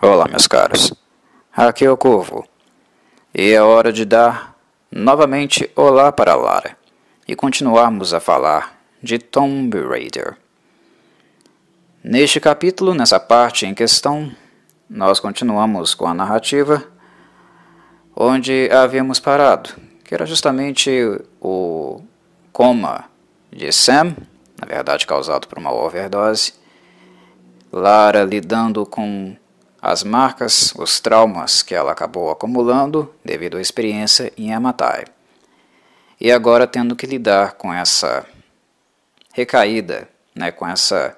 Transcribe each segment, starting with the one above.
Olá, meus caros. Aqui é o Corvo. E é hora de dar novamente olá para Lara e continuarmos a falar de Tomb Raider. Neste capítulo, nessa parte em questão, nós continuamos com a narrativa onde havíamos parado, que era justamente o coma de Sam, na verdade causado por uma overdose, Lara lidando com as marcas, os traumas que ela acabou acumulando devido à experiência em Amatai. E agora tendo que lidar com essa recaída, né, com essa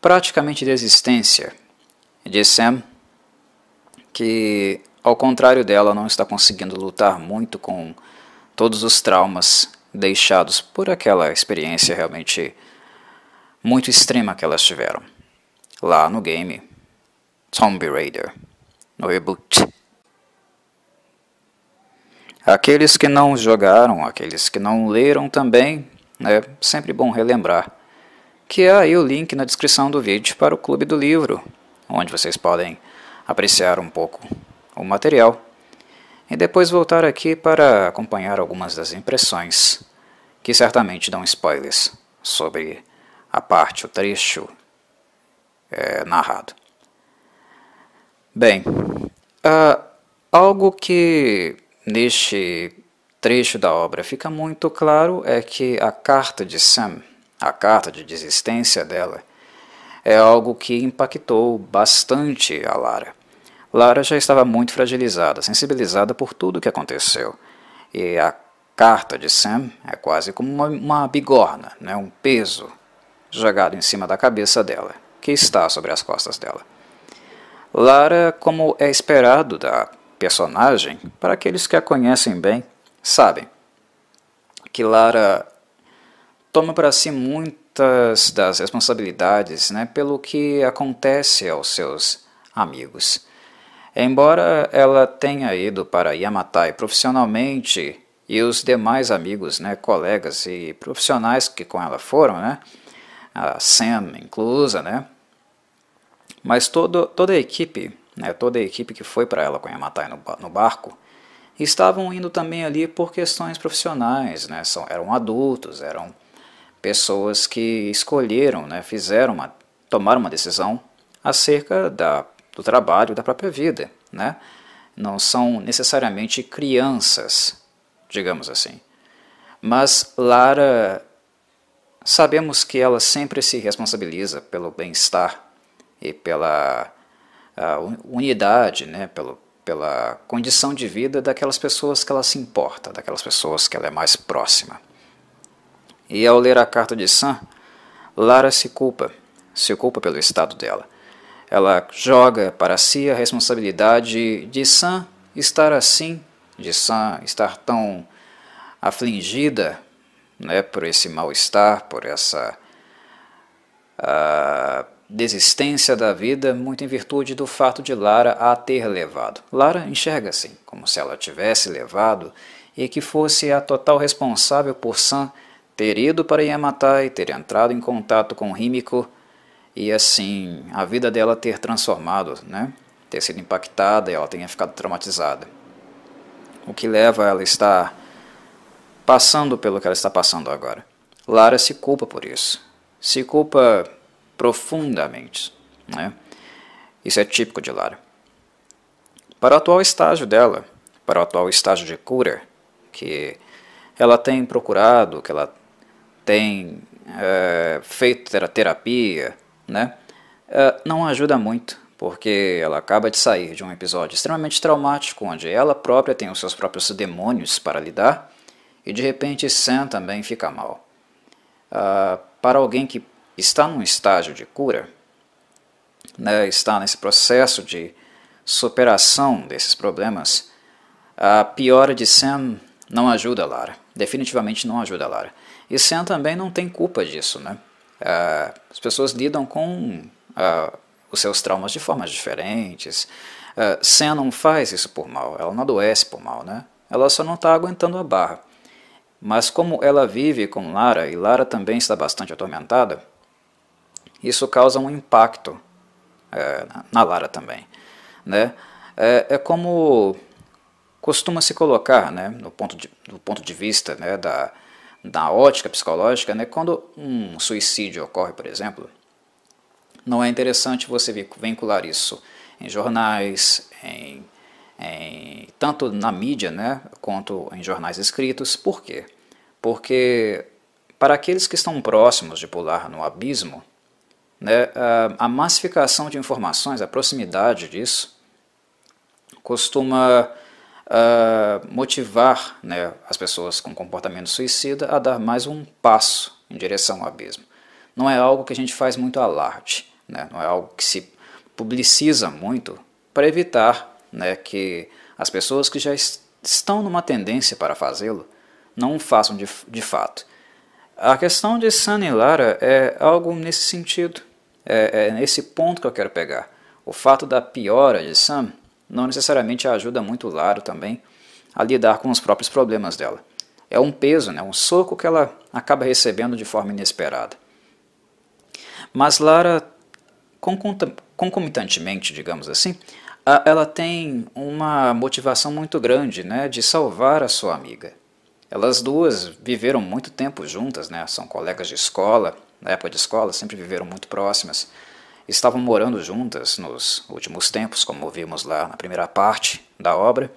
praticamente desistência de Sam, que ao contrário dela não está conseguindo lutar muito com todos os traumas deixados por aquela experiência realmente muito extrema que elas tiveram lá no game Tomb Raider, no reboot. Aqueles que não jogaram, aqueles que não leram também, é sempre bom relembrar que há aí o link na descrição do vídeo para o Clube do Livro, onde vocês podem apreciar um pouco o material e depois voltar aqui para acompanhar algumas das impressões que certamente dão spoilers sobre a parte, o trecho é, narrado. Bem, uh, algo que neste trecho da obra fica muito claro é que a carta de Sam, a carta de desistência dela, é algo que impactou bastante a Lara. Lara já estava muito fragilizada, sensibilizada por tudo o que aconteceu. E a carta de Sam é quase como uma, uma bigorna, né, um peso jogado em cima da cabeça dela, que está sobre as costas dela. Lara, como é esperado da personagem, para aqueles que a conhecem bem, sabem que Lara toma para si muitas das responsabilidades né, pelo que acontece aos seus amigos. Embora ela tenha ido para Yamatai profissionalmente e os demais amigos, né, colegas e profissionais que com ela foram, né, a Sam inclusa, né, mas todo, toda a equipe, né, toda a equipe que foi para ela com Yamatai no, no barco, estavam indo também ali por questões profissionais, né, são, eram adultos, eram pessoas que escolheram, né, fizeram uma, tomaram uma decisão acerca da, do trabalho, da própria vida, né? Não são necessariamente crianças, digamos assim. Mas Lara, sabemos que ela sempre se responsabiliza pelo bem-estar e pela unidade, né, pelo, pela condição de vida daquelas pessoas que ela se importa, daquelas pessoas que ela é mais próxima. E ao ler a carta de Sam, Lara se culpa, se culpa pelo estado dela. Ela joga para si a responsabilidade de Sam estar assim, de Sam estar tão afligida né, por esse mal-estar, por essa. Uh, desistência da vida muito em virtude do fato de Lara a ter levado. Lara enxerga assim, como se ela tivesse levado e que fosse a total responsável por Sam ter ido para Yamatai, ter entrado em contato com Rímico e assim a vida dela ter transformado, né? ter sido impactada e ela tenha ficado traumatizada. O que leva ela a estar passando pelo que ela está passando agora. Lara se culpa por isso. Se culpa profundamente. Né? Isso é típico de Lara. Para o atual estágio dela, para o atual estágio de cura, que ela tem procurado, que ela tem é, feito terapia, né? É, não ajuda muito, porque ela acaba de sair de um episódio extremamente traumático, onde ela própria tem os seus próprios demônios para lidar, e de repente Sam também fica mal. Uh, para alguém que está num estágio de cura, né, está nesse processo de superação desses problemas, a piora de Sam não ajuda Lara. Definitivamente não ajuda Lara. E Sam também não tem culpa disso. Né? Ah, as pessoas lidam com ah, os seus traumas de formas diferentes. Ah, Sam não faz isso por mal, ela não adoece por mal, né? ela só não está aguentando a barra. Mas como ela vive com Lara e Lara também está bastante atormentada, isso causa um impacto é, na Lara também. Né? É, é como costuma se colocar, né, no ponto de, do ponto de vista né, da, da ótica psicológica, né, quando um suicídio ocorre, por exemplo, não é interessante você vincular isso em jornais, em, em, tanto na mídia né, quanto em jornais escritos. Por quê? Porque para aqueles que estão próximos de pular no abismo, né? Ah, a massificação de informações, a proximidade disso, costuma uh, motivar né, as pessoas com comportamento suicida a dar mais um passo em direção ao abismo. Não é algo que a gente faz muito alarde, né? não é algo que se publiciza muito para evitar né, que as pessoas que já est estão numa tendência para fazê-lo não o façam de, de fato. A questão de Sunny e Lara é algo nesse sentido é, é nesse ponto que eu quero pegar. O fato da piora de Sam não necessariamente ajuda muito o Laro também a lidar com os próprios problemas dela. É um peso, né, um soco que ela acaba recebendo de forma inesperada. Mas Lara, concomitantemente, digamos assim, ela tem uma motivação muito grande né, de salvar a sua amiga. Elas duas viveram muito tempo juntas, né, são colegas de escola, na época de escola, sempre viveram muito próximas. Estavam morando juntas nos últimos tempos, como vimos lá na primeira parte da obra.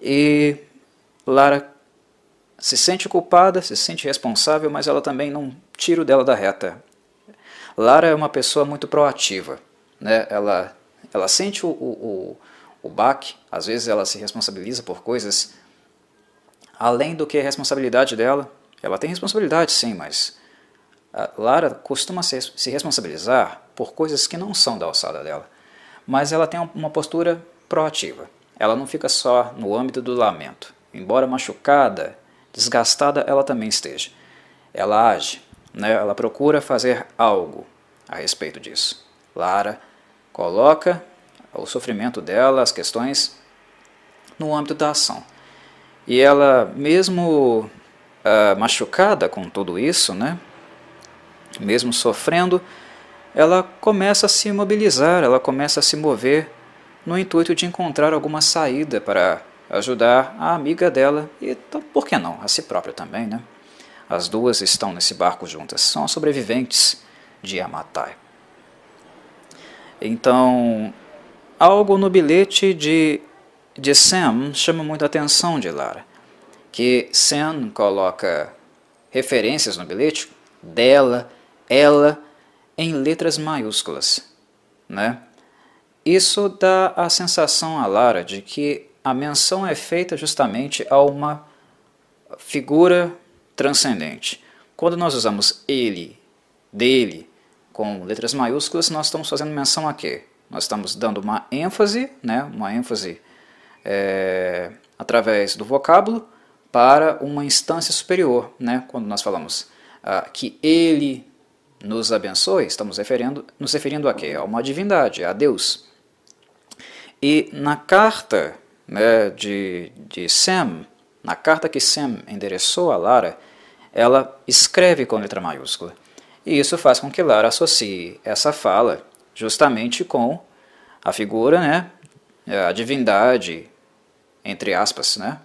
E Lara se sente culpada, se sente responsável, mas ela também não tira dela da reta. Lara é uma pessoa muito proativa. Né? Ela, ela sente o, o, o, o baque, às vezes ela se responsabiliza por coisas além do que é responsabilidade dela. Ela tem responsabilidade, sim, mas Lara costuma se, responsabilizar por coisas que não são da alçada dela, mas ela tem uma postura proativa. Ela não fica só no âmbito do lamento. Embora machucada, desgastada ela também esteja. Ela age, né? ela procura fazer algo a respeito disso. Lara coloca o sofrimento dela, as questões, no âmbito da ação. E ela, mesmo uh, machucada com tudo isso, né? mesmo sofrendo, ela começa a se mobilizar, ela começa a se mover no intuito de encontrar alguma saída para ajudar a amiga dela e, então, por que não, a si própria também, né? As duas estão nesse barco juntas, são as sobreviventes de Yamatai. Então, algo no bilhete de, de Sam chama muito a atenção de Lara, que Sam coloca referências no bilhete dela, ela em letras maiúsculas. Né? Isso dá a sensação a Lara de que a menção é feita justamente a uma figura transcendente. Quando nós usamos ele, dele, com letras maiúsculas, nós estamos fazendo menção a quê? Nós estamos dando uma ênfase, né, uma ênfase é, através do vocábulo para uma instância superior. Né, quando nós falamos ah, que ele nos abençoe, estamos referindo, nos referindo a quê? A uma divindade, a Deus. E na carta né, de, de Sam, na carta que Sam endereçou a Lara, ela escreve com letra maiúscula. E isso faz com que Lara associe essa fala justamente com a figura, né, a divindade, entre aspas, né,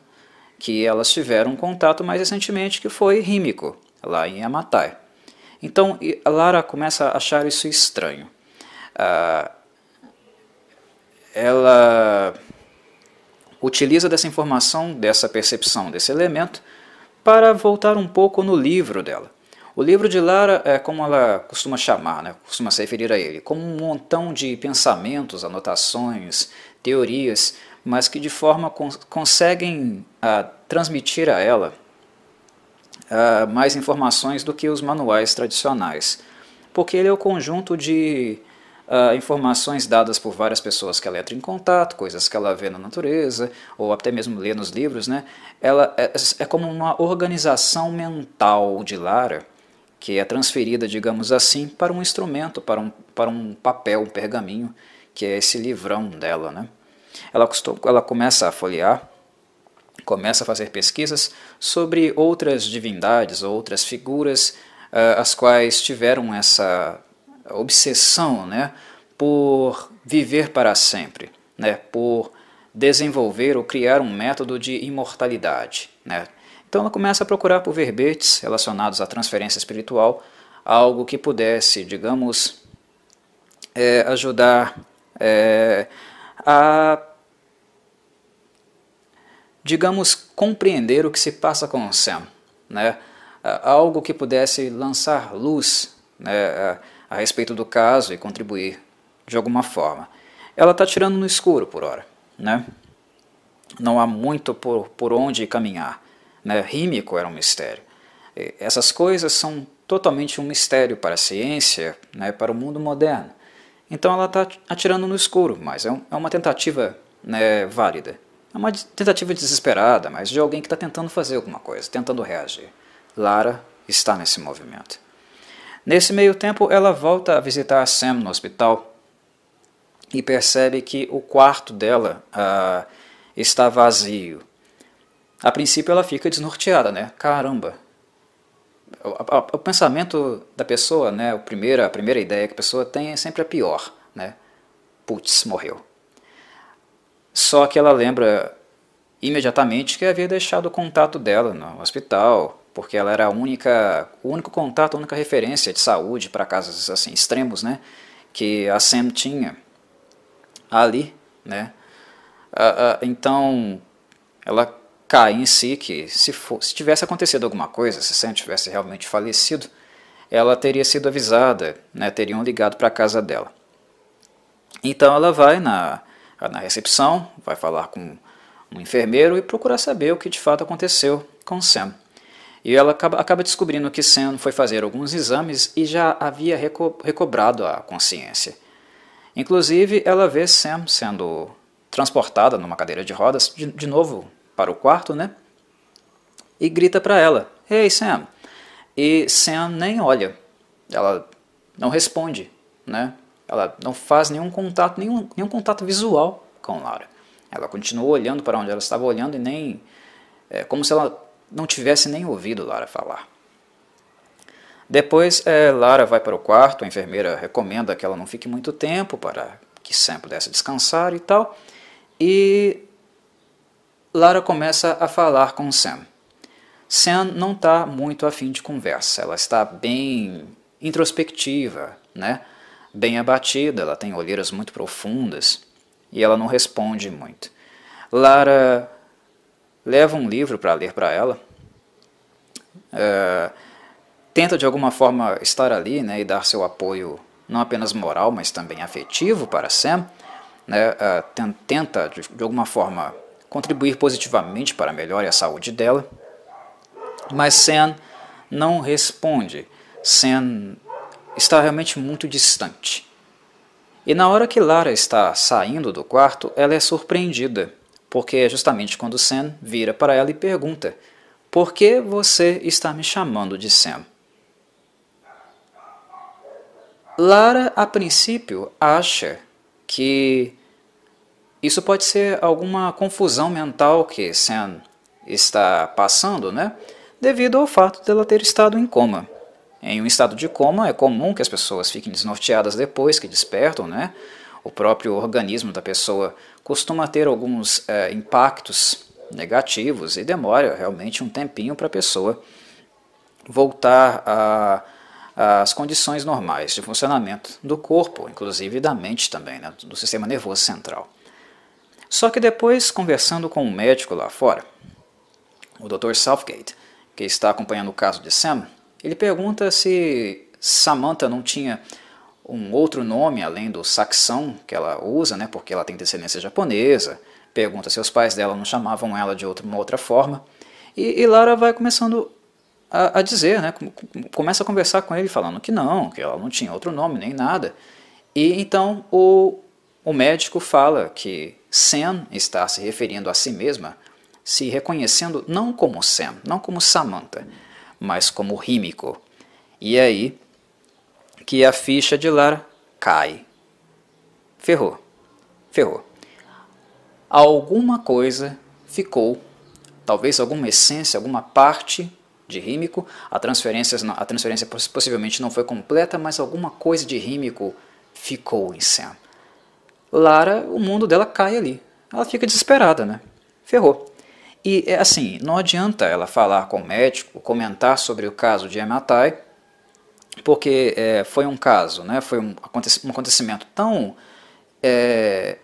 que elas tiveram um contato mais recentemente, que foi rímico, lá em Amatai. Então Lara começa a achar isso estranho. Ah, ela utiliza dessa informação, dessa percepção, desse elemento, para voltar um pouco no livro dela. O livro de Lara é como ela costuma chamar, né, costuma se referir a ele, como um montão de pensamentos, anotações, teorias, mas que de forma cons conseguem ah, transmitir a ela uh, mais informações do que os manuais tradicionais, porque ele é o conjunto de uh, informações dadas por várias pessoas que ela entra em contato, coisas que ela vê na natureza, ou até mesmo lê nos livros, né? Ela é, é como uma organização mental de Lara, que é transferida, digamos assim, para um instrumento, para um, para um papel, um pergaminho, que é esse livrão dela, né? Ela, costum, ela começa a folhear começa a fazer pesquisas sobre outras divindades, outras figuras, ah, as quais tiveram essa obsessão né, por viver para sempre, né, por desenvolver ou criar um método de imortalidade. Né. Então ela começa a procurar por verbetes relacionados à transferência espiritual, algo que pudesse, digamos, é, ajudar é, a digamos, compreender o que se passa com Sam, né? algo que pudesse lançar luz né, a respeito do caso e contribuir de alguma forma. Ela está tirando no escuro por hora. Né? Não há muito por, por onde caminhar. Né? Rímico era um mistério. E essas coisas são totalmente um mistério para a ciência, né, para o mundo moderno. Então ela está atirando no escuro, mas é, um, é uma tentativa né, válida. É uma tentativa desesperada, mas de alguém que está tentando fazer alguma coisa, tentando reagir. Lara está nesse movimento. Nesse meio tempo, ela volta a visitar a Sam no hospital e percebe que o quarto dela ah, está vazio. A princípio, ela fica desnorteada, né? Caramba! O, a, o pensamento da pessoa, né? O primeira a primeira ideia que a pessoa tem é sempre a pior, né? Putz, morreu. Só que ela lembra imediatamente que havia deixado o contato dela no hospital, porque ela era a única, o único contato, a única referência de saúde para casos assim extremos, né, que a Sam tinha ali, né. Ah, ah, então, ela cai em si que se, for, se tivesse acontecido alguma coisa, se Sam tivesse realmente falecido, ela teria sido avisada, né, teriam ligado para a casa dela. Então ela vai na Tá na recepção, vai falar com um enfermeiro e procurar saber o que de fato aconteceu com Sam. E ela acaba, acaba descobrindo que Sam foi fazer alguns exames e já havia reco recobrado a consciência. Inclusive, ela vê Sam sendo transportada numa cadeira de rodas de, de novo para o quarto, né? E grita para ela: "Ei, hey, Sam!" E Sam nem olha. Ela não responde, né? Ela não faz nenhum contato, nenhum, nenhum contato visual com Laura. Ela continuou olhando para onde ela estava olhando e nem. É, como se ela não tivesse nem ouvido Lara falar. Depois, é, Lara vai para o quarto, a enfermeira recomenda que ela não fique muito tempo para que Sam pudesse descansar e tal. E Lara começa a falar com Sam. Sam não está muito afim de conversa, ela está bem introspectiva, né? bem abatida, ela tem olheiras muito profundas e ela não responde muito. Lara leva um livro para ler para ela, é, tenta de alguma forma estar ali né, e dar seu apoio, não apenas moral, mas também afetivo para Sam, né, é, tenta de, de alguma forma contribuir positivamente para a melhora e a saúde dela, mas Sam não responde. Sam está realmente muito distante. E na hora que Lara está saindo do quarto, ela é surpreendida, porque é justamente quando Sam vira para ela e pergunta: Por que você está me chamando de Sam? Lara, a princípio, acha que isso pode ser alguma confusão mental que Sam está passando, né? Devido ao fato dela ter estado em coma. Em um estado de coma, é comum que as pessoas fiquem desnorteadas depois que despertam, né? O próprio organismo da pessoa costuma ter alguns é, impactos negativos e demora realmente um tempinho para a pessoa voltar às condições normais de funcionamento do corpo, inclusive da mente também, né, do sistema nervoso central. Só que depois, conversando com um médico lá fora, o Dr. Southgate, que está acompanhando o caso de Sam, ele pergunta se Samantha não tinha um outro nome além do saxão que ela usa, né, porque ela tem descendência japonesa. Pergunta se os pais dela não chamavam ela de outra, uma outra forma. E, e Lara vai começando a, a dizer, né, começa a conversar com ele falando que não, que ela não tinha outro nome nem nada. E então o, o médico fala que Sam está se referindo a si mesma, se reconhecendo não como Sam, não como Samantha mas como rímico. E aí que a ficha de Lara cai. Ferrou. Ferrou. Alguma coisa ficou, talvez alguma essência, alguma parte de rímico. A transferência, a transferência possivelmente não foi completa, mas alguma coisa de rímico ficou em Sam. Lara, o mundo dela cai ali. Ela fica desesperada, né? Ferrou. E é, assim, não adianta ela falar com o médico, comentar sobre o caso de Ematai, porque é, foi um caso, né, foi um, acontecimento tão é,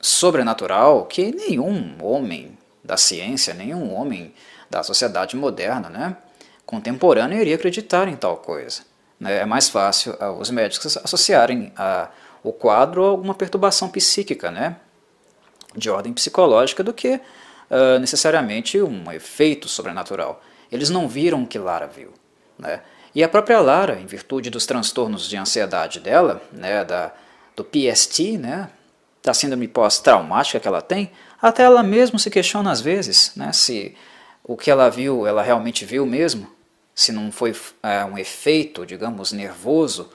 sobrenatural que nenhum homem da ciência, nenhum homem da sociedade moderna, né, contemporâneo iria acreditar em tal coisa. Né. É mais fácil ah, os médicos associarem a, ah, o quadro a alguma perturbação psíquica, né, de ordem psicológica, do que uh, necessariamente um efeito sobrenatural. Eles não viram o que Lara viu. Né? E a própria Lara, em virtude dos transtornos de ansiedade dela, né, da, do PST, né, da síndrome pós-traumática que ela tem, até ela mesma se questiona às vezes né, se o que ela viu, ela realmente viu mesmo, se não foi é, um efeito, digamos, nervoso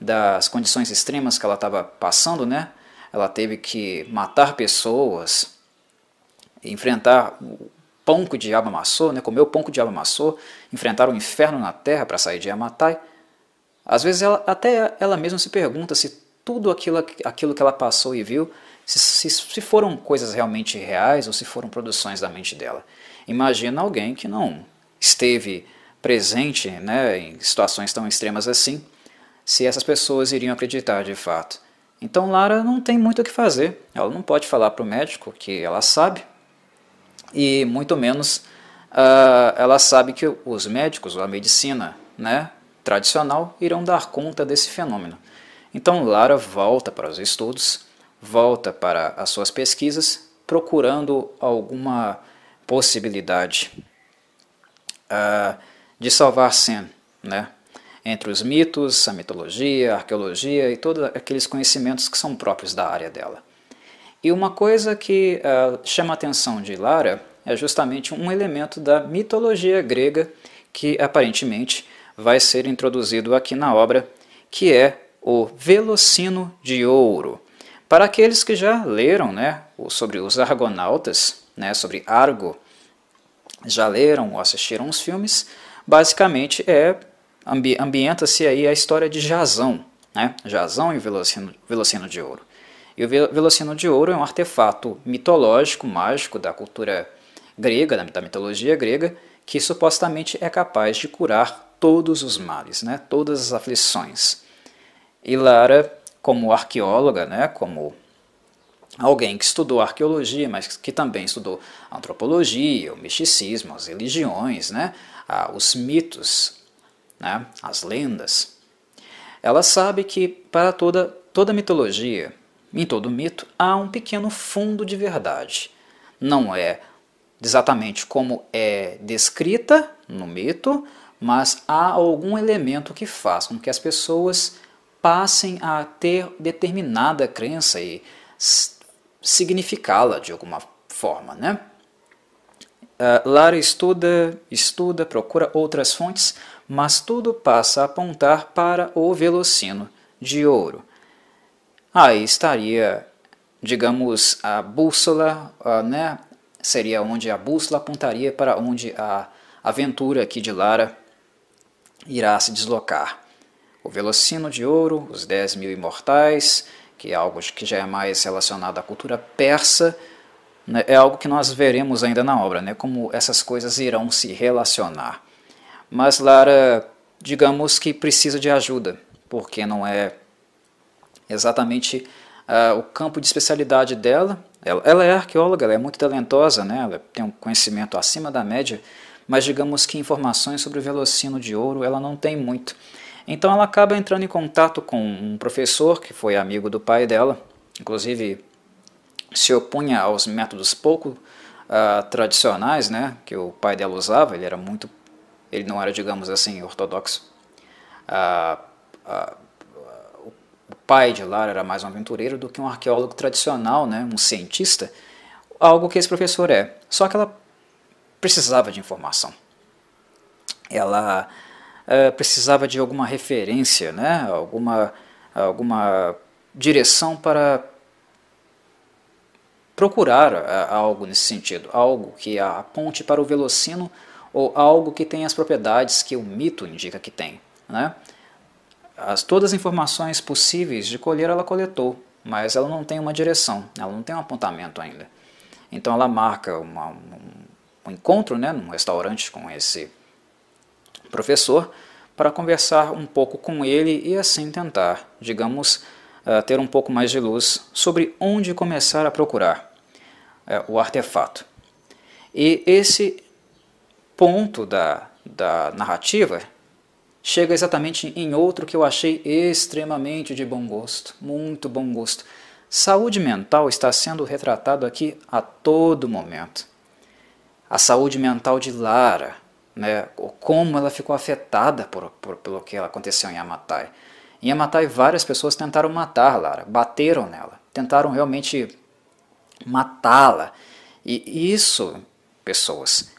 das condições extremas que ela estava passando, né? Ela teve que matar pessoas, enfrentar o pão que o diabo amassou, né, comer o pão que o diabo amassou, enfrentar o inferno na terra para sair de Yamatai, às vezes ela, até ela mesma se pergunta se tudo aquilo, aquilo que ela passou e viu, se, se, se foram coisas realmente reais ou se foram produções da mente dela. Imagina alguém que não esteve presente né, em situações tão extremas assim, se essas pessoas iriam acreditar de fato. Então Lara não tem muito o que fazer, ela não pode falar para o médico que ela sabe, e muito menos uh, ela sabe que os médicos, a medicina né, tradicional, irão dar conta desse fenômeno. Então Lara volta para os estudos, volta para as suas pesquisas, procurando alguma possibilidade uh, de salvar Sam, né? entre os mitos, a mitologia, a arqueologia e todos aqueles conhecimentos que são próprios da área dela. E uma coisa que uh, chama a atenção de Lara é justamente um elemento da mitologia grega que aparentemente vai ser introduzido aqui na obra, que é o Velocino de Ouro. Para aqueles que já leram né, sobre os Argonautas, né, sobre Argo, já leram ou assistiram os filmes, basicamente é ambi ambienta-se aí a história de Jazão, né? Jazão e Velocino, Velocino de Ouro. E o Velocino de Ouro é um artefato mitológico, mágico da cultura grega, da mitologia grega, que supostamente é capaz de curar todos os males, né, todas as aflições. E Lara, como arqueóloga, né, como alguém que estudou arqueologia, mas que também estudou antropologia, o misticismo, as religiões, né, os mitos, né, as lendas, ela sabe que para toda, toda mitologia, em todo mito há um pequeno fundo de verdade. Não é exatamente como é descrita no mito, mas há algum elemento que faz com que as pessoas passem a ter determinada crença e significá-la de alguma forma. Né? Ah, Lara estuda, estuda, procura outras fontes, mas tudo passa a apontar para o Velocino de Ouro aí estaria, digamos, a bússola, ah, né? Seria onde a bússola apontaria para onde a aventura aqui de Lara irá se deslocar. O Velocino de Ouro, os 10 mil imortais, que é algo que já é mais relacionado à cultura persa, né? é algo que nós veremos ainda na obra, né, como essas coisas irão se relacionar. Mas Lara, digamos que precisa de ajuda, porque não é exatamente uh, o campo de especialidade dela. Ela, ela, é arqueóloga, ela é muito talentosa, né? ela tem um conhecimento acima da média, mas digamos que informações sobre o Velocino de Ouro ela não tem muito. Então ela acaba entrando em contato com um professor que foi amigo do pai dela, inclusive se opunha aos métodos pouco uh, tradicionais né, que o pai dela usava, ele era muito. ele não era, digamos assim, ortodoxo. Uh, uh, pai de Lara era mais um aventureiro do que um arqueólogo tradicional, né, um cientista, algo que esse professor é. Só que ela precisava de informação. Ela eh, precisava de alguma referência, né, alguma, alguma direção para procurar eh, algo nesse sentido, algo que a aponte para o velocino ou algo que tenha as propriedades que o mito indica que tem. Né? as, todas as informações possíveis de colher ela coletou, mas ela não tem uma direção, ela não tem um apontamento ainda. Então ela marca uma, um, um encontro né, num restaurante com esse professor para conversar um pouco com ele e assim tentar, digamos, eh, ter um pouco mais de luz sobre onde começar a procurar eh, o artefato. E esse ponto da, da narrativa chega exatamente em outro que eu achei extremamente de bom gosto, muito bom gosto. Saúde mental está sendo retratado aqui a todo momento. A saúde mental de Lara, né, como ela ficou afetada por, por, pelo que aconteceu em Yamatai. Em Yamatai, várias pessoas tentaram matar Lara, bateram nela, tentaram realmente matá-la. E isso, pessoas,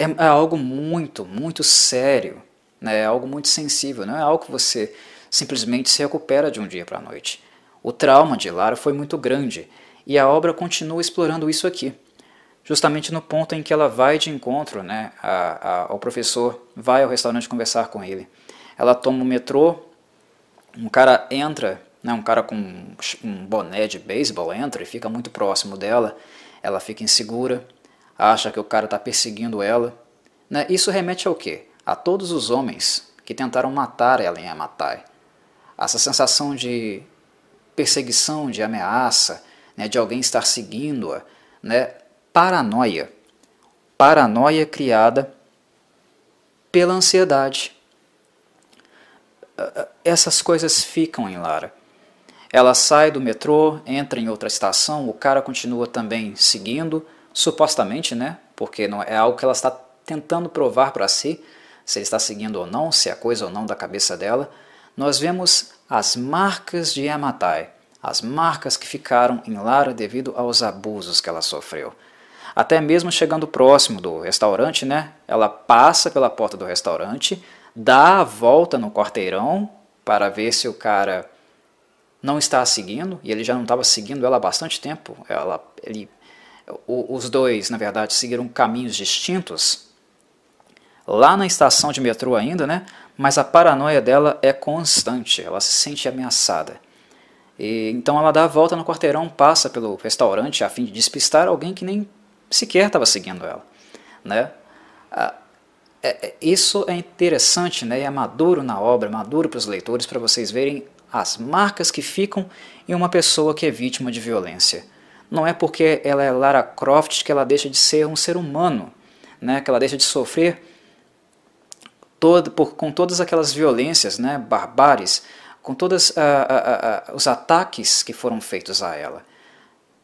é, é algo muito, muito sério né? é algo muito sensível, não é algo que você simplesmente se recupera de um dia para a noite. O trauma de Lara foi muito grande e a obra continua explorando isso aqui, justamente no ponto em que ela vai de encontro né, a, a, ao professor, vai ao restaurante conversar com ele. Ela toma o metrô, um cara entra, né, um cara com um boné de beisebol entra e fica muito próximo dela, ela fica insegura, acha que o cara está perseguindo ela. Né? Isso remete ao quê? a todos os homens que tentaram matar em Amatai. Essa sensação de perseguição, de ameaça, né, de alguém estar seguindo-a, né, paranoia. Paranoia criada pela ansiedade. Ah, ah, essas coisas ficam em Lara. Ela sai do metrô, entra em outra estação, o cara continua também seguindo, supostamente, né? Porque não é algo que ela está tentando provar para si, se ele está seguindo ou não, se é coisa ou não da cabeça dela, nós vemos as marcas de Yamatai, as marcas que ficaram em Lara devido aos abusos que ela sofreu. Até mesmo chegando próximo do restaurante, né? Ela passa pela porta do restaurante, dá a volta no quarteirão para ver se o cara não está seguindo, e ele já não estava seguindo ela há bastante tempo. Ela, ele, os dois, na verdade, seguiram caminhos distintos lá na estação de metrô ainda, né? Mas a paranoia dela é constante, ela se sente ameaçada. E, então ela dá a volta no quarteirão, passa pelo restaurante a fim de despistar alguém que nem sequer estava seguindo ela. Né? Ah, é, é, isso é interessante né? e é maduro na obra, maduro para os leitores, para vocês verem as marcas que ficam em uma pessoa que é vítima de violência. Não é porque ela é Lara Croft que ela deixa de ser um ser humano, né? que ela deixa de sofrer todo, por, com todas aquelas violências, né, barbares, com todos ah, ah, ah, os ataques que foram feitos a ela.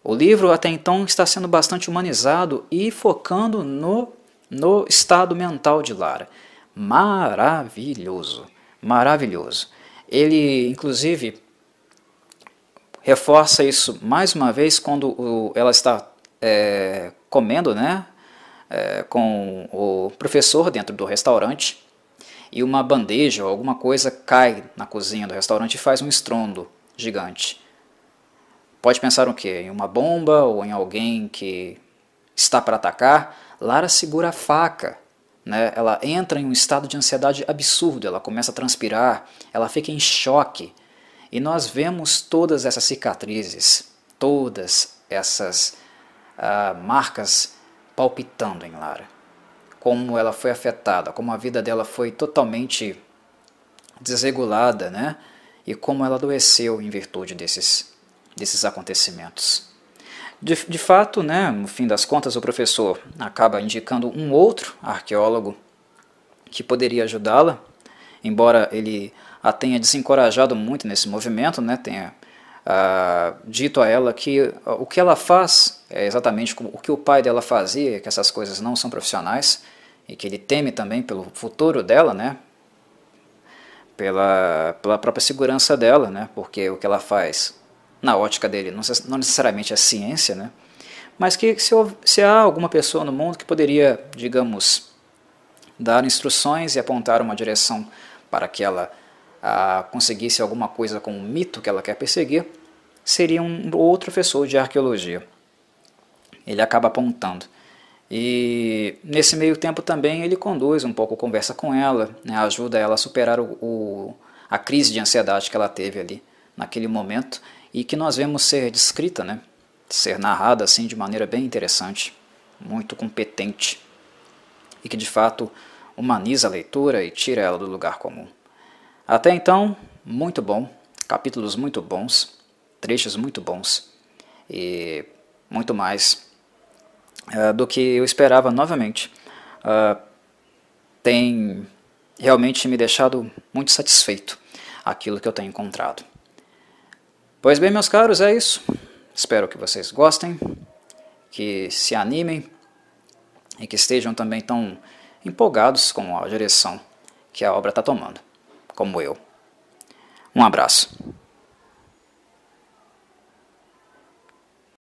O livro até então está sendo bastante humanizado e focando no, no estado mental de Lara. Maravilhoso, maravilhoso. Ele, inclusive, reforça isso mais uma vez quando o, ela está é, comendo né, é, com o professor dentro do restaurante e uma bandeja ou alguma coisa cai na cozinha do restaurante e faz um estrondo gigante. Pode pensar o quê? Em uma bomba ou em alguém que está para atacar? Lara segura a faca. Né? Ela entra em um estado de ansiedade absurdo, ela começa a transpirar, ela fica em choque. E nós vemos todas essas cicatrizes, todas essas uh, marcas palpitando em Lara como ela foi afetada, como a vida dela foi totalmente desregulada, né? E como ela adoeceu em virtude desses, desses acontecimentos. De, de fato, né, no fim das contas, o professor acaba indicando um outro arqueólogo que poderia ajudá-la, embora ele a tenha desencorajado muito nesse movimento, né, tenha ah, dito a ela que o que ela faz é exatamente o que o pai dela fazia, que essas coisas não são profissionais, e que ele teme também pelo futuro dela, né? Pela, pela própria segurança dela, né? Porque o que ela faz, na ótica dele, não, não necessariamente é ciência, né? Mas que se, se há alguma pessoa no mundo que poderia, digamos, dar instruções e apontar uma direção para que ela a, conseguisse alguma coisa com o mito que ela quer perseguir, seria um outro professor de arqueologia. Ele acaba apontando. E nesse meio tempo também ele conduz um pouco conversa com ela, né, ajuda ela a superar o, o, a crise de ansiedade que ela teve ali naquele momento e que nós vemos ser descrita, né, ser narrada assim de maneira bem interessante, muito competente e que de fato humaniza a leitura e tira ela do lugar comum. Até então, muito bom, capítulos muito bons, trechos muito bons e muito mais ah, do que eu esperava novamente. Uh, tem realmente me deixado muito satisfeito aquilo que eu tenho encontrado. Pois bem, meus caros, é isso. Espero que vocês gostem, que se animem e que estejam também tão empolgados com a direção que a obra está tomando, como eu. Um abraço.